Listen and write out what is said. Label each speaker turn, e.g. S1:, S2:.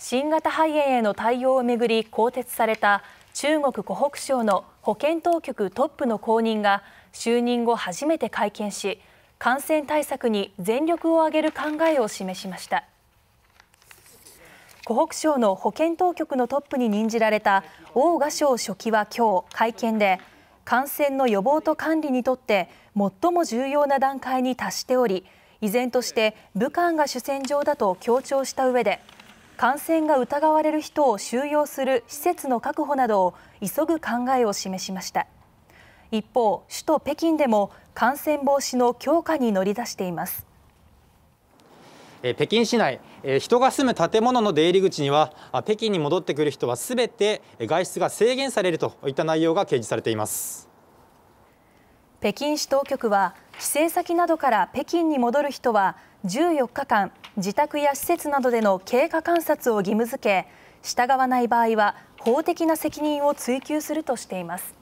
S1: 新型肺炎への対応をめぐり更迭された中国湖北省の保健当局トップの後任が就任後初めて会見し感染対策に全力を挙げる考えを示しました湖北省の保健当局のトップに任じられた王賀翔書記は今日会見で感染の予防と管理にとって最も重要な段階に達しており依然として武漢が主戦場だと強調した上で感染が疑われる人を収容する施設の確保などを急ぐ考えを示しました一方首都北京でも感染防止の強化に乗り出しています
S2: 北京市内人が住む建物の出入り口には北京に戻ってくる人はすべて外出が制限されるといった内容が掲示されています
S1: 北京市当局は帰省先などから北京に戻る人は14日間自宅や施設などでの経過観察を義務付け従わない場合は法的な責任を追及するとしています。